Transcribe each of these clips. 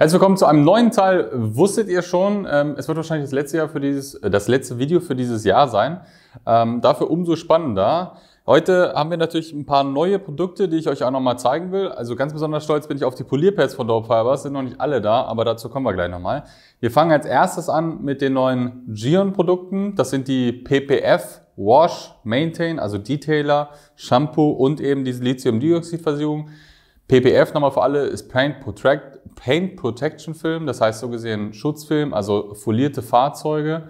Herzlich willkommen zu einem neuen Teil. Wusstet ihr schon, ähm, es wird wahrscheinlich das letzte, Jahr für dieses, äh, das letzte Video für dieses Jahr sein. Ähm, dafür umso spannender. Heute haben wir natürlich ein paar neue Produkte, die ich euch auch nochmal zeigen will. Also ganz besonders stolz bin ich auf die Polierpads von Dope Fibers. Sind noch nicht alle da, aber dazu kommen wir gleich nochmal. Wir fangen als erstes an mit den neuen Gion-Produkten. Das sind die PPF Wash, Maintain, also Detailer, Shampoo und eben diese Lithium-Dioxid-Versiegelung. PPF nochmal für alle ist Paint, Protect, Paint Protection Film, das heißt so gesehen Schutzfilm, also folierte Fahrzeuge.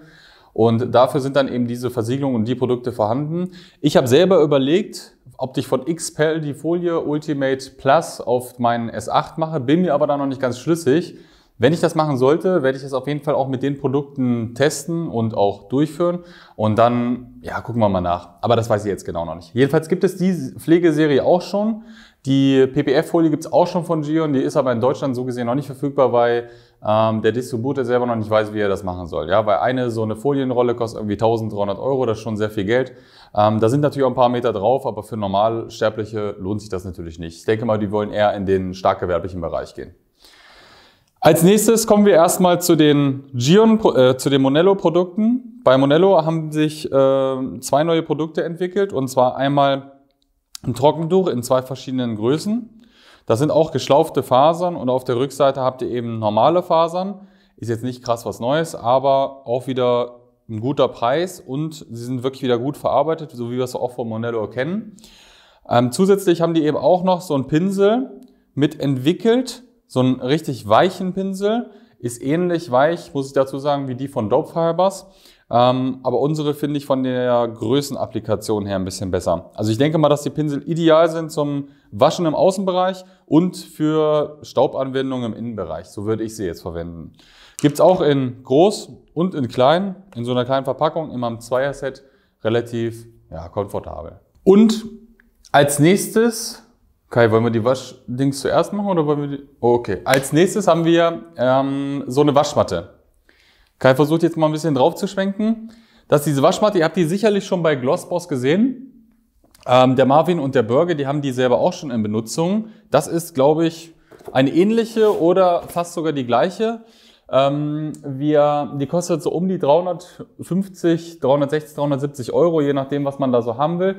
Und dafür sind dann eben diese Versiegelungen und die Produkte vorhanden. Ich habe selber überlegt, ob ich von XPEL die Folie Ultimate Plus auf meinen S8 mache, bin mir aber da noch nicht ganz schlüssig. Wenn ich das machen sollte, werde ich es auf jeden Fall auch mit den Produkten testen und auch durchführen. Und dann, ja, gucken wir mal nach. Aber das weiß ich jetzt genau noch nicht. Jedenfalls gibt es die Pflegeserie auch schon. Die PPF-Folie gibt es auch schon von Gion, die ist aber in Deutschland so gesehen noch nicht verfügbar, weil ähm, der Distributor selber noch nicht weiß, wie er das machen soll. Ja, weil eine so eine Folienrolle kostet irgendwie 1300 Euro, das ist schon sehr viel Geld. Ähm, da sind natürlich auch ein paar Meter drauf, aber für Normalsterbliche lohnt sich das natürlich nicht. Ich denke mal, die wollen eher in den stark gewerblichen Bereich gehen. Als nächstes kommen wir erstmal zu den Gion, äh, zu den Monello-Produkten. Bei Monello haben sich äh, zwei neue Produkte entwickelt und zwar einmal ein Trockentuch in zwei verschiedenen Größen. Das sind auch geschlaufte Fasern und auf der Rückseite habt ihr eben normale Fasern. Ist jetzt nicht krass was Neues, aber auch wieder ein guter Preis und sie sind wirklich wieder gut verarbeitet, so wie wir es auch von Monello kennen. Ähm, zusätzlich haben die eben auch noch so einen Pinsel mit entwickelt, so einen richtig weichen Pinsel, ist ähnlich weich, muss ich dazu sagen, wie die von Dope Fibers. Ähm, aber unsere finde ich von der Größenapplikation her ein bisschen besser. Also ich denke mal, dass die Pinsel ideal sind zum Waschen im Außenbereich und für Staubanwendungen im Innenbereich. So würde ich sie jetzt verwenden. Gibt's auch in groß und in klein, in so einer kleinen Verpackung, immer im Zweierset, relativ ja, komfortabel. Und als nächstes Kai, wollen wir die Waschdings zuerst machen oder wollen wir die? Oh, okay. Als nächstes haben wir ähm, so eine Waschmatte. Kai versucht jetzt mal ein bisschen drauf zu schwenken. Das ist diese Waschmatte, ihr habt die sicherlich schon bei Glossboss gesehen. Ähm, der Marvin und der Burger, die haben die selber auch schon in Benutzung. Das ist, glaube ich, eine ähnliche oder fast sogar die gleiche. Ähm, wir, die kostet so um die 350, 360, 370 Euro, je nachdem, was man da so haben will.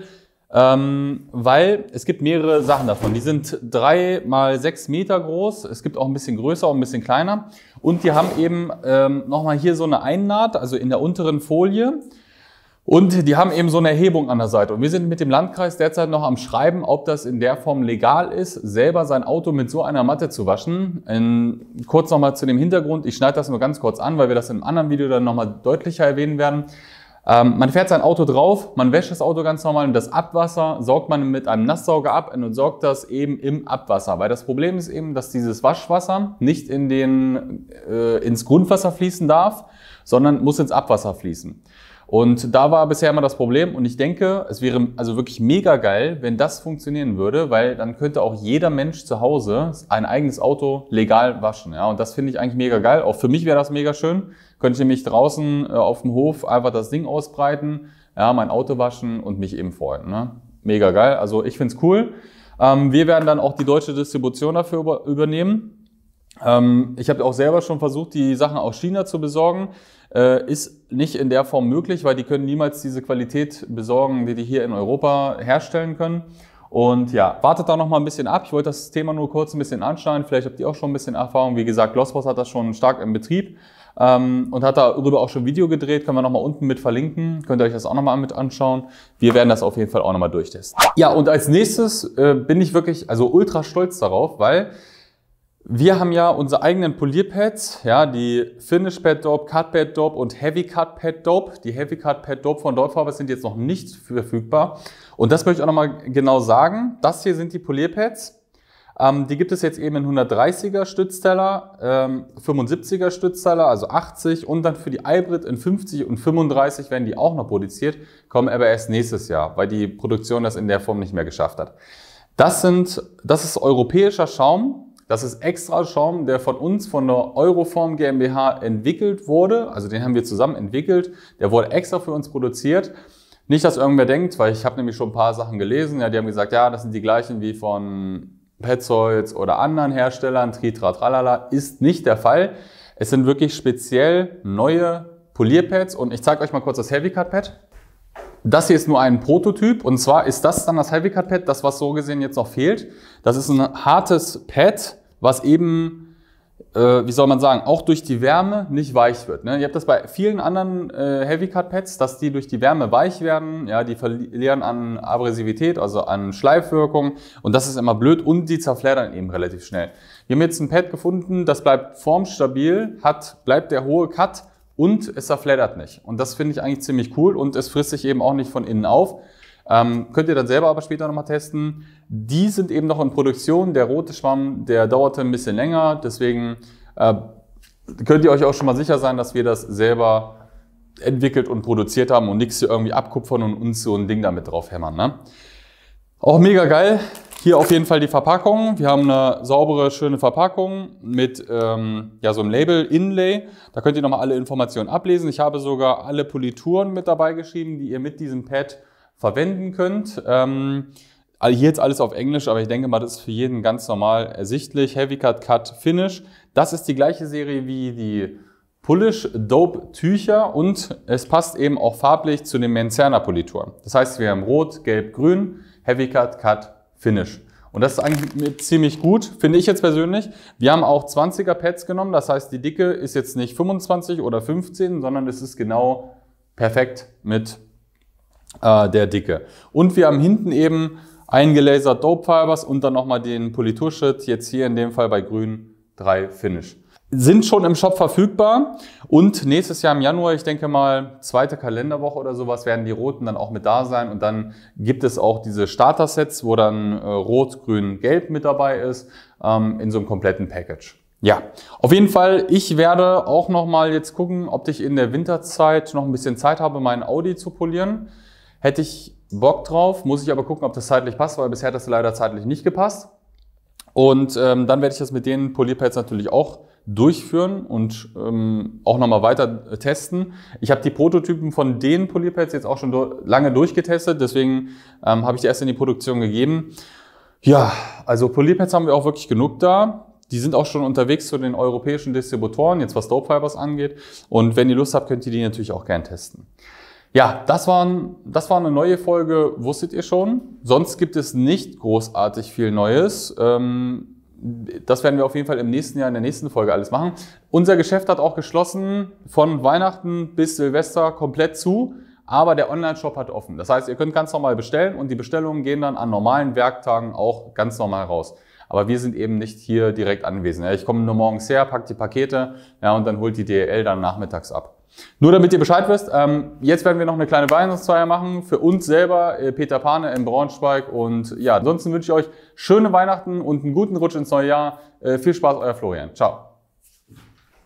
Ähm, weil es gibt mehrere Sachen davon. Die sind drei mal sechs Meter groß. Es gibt auch ein bisschen größer und ein bisschen kleiner. Und die haben eben ähm, nochmal hier so eine Einnaht, also in der unteren Folie. Und die haben eben so eine Erhebung an der Seite. Und wir sind mit dem Landkreis derzeit noch am Schreiben, ob das in der Form legal ist, selber sein Auto mit so einer Matte zu waschen. Ähm, kurz nochmal zu dem Hintergrund. Ich schneide das nur ganz kurz an, weil wir das in einem anderen Video dann nochmal deutlicher erwähnen werden. Ähm, man fährt sein Auto drauf, man wäscht das Auto ganz normal und das Abwasser saugt man mit einem Nasssauger ab und sorgt das eben im Abwasser. Weil das Problem ist eben, dass dieses Waschwasser nicht in den, äh, ins Grundwasser fließen darf, sondern muss ins Abwasser fließen. Und da war bisher immer das Problem und ich denke, es wäre also wirklich mega geil, wenn das funktionieren würde, weil dann könnte auch jeder Mensch zu Hause ein eigenes Auto legal waschen. Ja, und das finde ich eigentlich mega geil. Auch für mich wäre das mega schön. Könnte ich nämlich draußen äh, auf dem Hof einfach das Ding ausbreiten, ja, mein Auto waschen und mich eben freuen. Ne? Mega geil. Also ich finde es cool. Ähm, wir werden dann auch die deutsche Distribution dafür übernehmen. Ähm, ich habe auch selber schon versucht, die Sachen aus China zu besorgen. Äh, ist nicht in der Form möglich, weil die können niemals diese Qualität besorgen, die die hier in Europa herstellen können. Und ja, wartet da noch mal ein bisschen ab. Ich wollte das Thema nur kurz ein bisschen anschneiden. Vielleicht habt ihr auch schon ein bisschen Erfahrung. Wie gesagt, Glossboss hat das schon stark im Betrieb ähm, und hat darüber auch schon ein Video gedreht. Können wir noch mal unten mit verlinken. Könnt ihr euch das auch noch mal mit anschauen. Wir werden das auf jeden Fall auch noch mal durchtesten. Ja, und als nächstes äh, bin ich wirklich also ultra stolz darauf, weil wir haben ja unsere eigenen Polierpads, ja, die Finish Pad Dope, Cut Pad Dope und Heavy Cut Pad Dope. Die Heavy Cut Pad Dope von Dolphaber sind jetzt noch nicht verfügbar. Und das möchte ich auch nochmal genau sagen. Das hier sind die Polierpads. Ähm, die gibt es jetzt eben in 130er Stützteller, ähm, 75er Stützteller, also 80 und dann für die Hybrid in 50 und 35 werden die auch noch produziert, kommen aber erst nächstes Jahr, weil die Produktion das in der Form nicht mehr geschafft hat. Das sind, das ist europäischer Schaum, das ist extra Schaum, der von uns von der Euroform GmbH entwickelt wurde. Also den haben wir zusammen entwickelt. Der wurde extra für uns produziert. Nicht, dass irgendwer denkt, weil ich habe nämlich schon ein paar Sachen gelesen. Ja, die haben gesagt, ja, das sind die gleichen wie von Petzold oder anderen Herstellern. Tritra, tralala. Ist nicht der Fall. Es sind wirklich speziell neue Polierpads. Und ich zeige euch mal kurz das Heavy Cut Pad. Das hier ist nur ein Prototyp und zwar ist das dann das Heavy-Cut Pad, das was so gesehen jetzt noch fehlt. Das ist ein hartes Pad, was eben, äh, wie soll man sagen, auch durch die Wärme nicht weich wird. Ne? Ihr habt das bei vielen anderen äh, Heavy-Cut Pads, dass die durch die Wärme weich werden, ja, die verlieren an Abrasivität, also an Schleifwirkung und das ist immer blöd und die zerfleddern eben relativ schnell. Wir haben jetzt ein Pad gefunden, das bleibt formstabil, hat, bleibt der hohe Cut, und es zerfleddert nicht. Und das finde ich eigentlich ziemlich cool und es frisst sich eben auch nicht von innen auf. Ähm, könnt ihr dann selber aber später nochmal testen. Die sind eben noch in Produktion. Der rote Schwamm, der dauerte ein bisschen länger. Deswegen äh, könnt ihr euch auch schon mal sicher sein, dass wir das selber entwickelt und produziert haben und nichts hier irgendwie abkupfern und uns so ein Ding damit drauf hämmern. Ne? Auch mega geil. Hier auf jeden Fall die Verpackung. Wir haben eine saubere, schöne Verpackung mit ähm, ja, so einem Label Inlay. Da könnt ihr nochmal alle Informationen ablesen. Ich habe sogar alle Polituren mit dabei geschrieben, die ihr mit diesem Pad verwenden könnt. Ähm, hier jetzt alles auf Englisch, aber ich denke mal, das ist für jeden ganz normal ersichtlich. Heavy Cut, Cut, Finish. Das ist die gleiche Serie wie die Polish Dope Tücher und es passt eben auch farblich zu den Menzerner Polituren. Das heißt, wir haben Rot, Gelb, Grün, Heavy Cut, Cut, Finish. Und das ist eigentlich ziemlich gut, finde ich jetzt persönlich. Wir haben auch 20er Pads genommen, das heißt, die Dicke ist jetzt nicht 25 oder 15, sondern es ist genau perfekt mit äh, der Dicke. Und wir haben hinten eben eingelasert Dope Fibers und dann nochmal den Politurschritt, jetzt hier in dem Fall bei grün 3 Finish sind schon im Shop verfügbar. Und nächstes Jahr im Januar, ich denke mal, zweite Kalenderwoche oder sowas, werden die roten dann auch mit da sein. Und dann gibt es auch diese Starter-Sets, wo dann äh, Rot, Grün, Gelb mit dabei ist, ähm, in so einem kompletten Package. Ja, auf jeden Fall, ich werde auch nochmal jetzt gucken, ob ich in der Winterzeit noch ein bisschen Zeit habe, meinen Audi zu polieren. Hätte ich Bock drauf, muss ich aber gucken, ob das zeitlich passt, weil bisher hat das leider zeitlich nicht gepasst. Und ähm, dann werde ich das mit den Polierpads natürlich auch durchführen und ähm, auch nochmal weiter äh, testen. Ich habe die Prototypen von den Polierpads jetzt auch schon lange durchgetestet, deswegen ähm, habe ich die erst in die Produktion gegeben. Ja, also Polierpads haben wir auch wirklich genug da. Die sind auch schon unterwegs zu den europäischen Distributoren, jetzt was Dope Fibers angeht. Und wenn ihr Lust habt, könnt ihr die natürlich auch gern testen. Ja, das, waren, das war eine neue Folge, wusstet ihr schon. Sonst gibt es nicht großartig viel Neues. Ähm, das werden wir auf jeden Fall im nächsten Jahr in der nächsten Folge alles machen. Unser Geschäft hat auch geschlossen von Weihnachten bis Silvester komplett zu, aber der Online-Shop hat offen. Das heißt, ihr könnt ganz normal bestellen und die Bestellungen gehen dann an normalen Werktagen auch ganz normal raus. Aber wir sind eben nicht hier direkt anwesend. Ich komme nur morgens her, pack die Pakete ja, und dann holt die DL dann nachmittags ab. Nur damit ihr Bescheid wisst, ähm, jetzt werden wir noch eine kleine Weihnachtsfeier machen für uns selber, äh, Peter Pane in Braunschweig. Und ja, ansonsten wünsche ich euch schöne Weihnachten und einen guten Rutsch ins neue Jahr. Äh, viel Spaß, euer Florian. Ciao.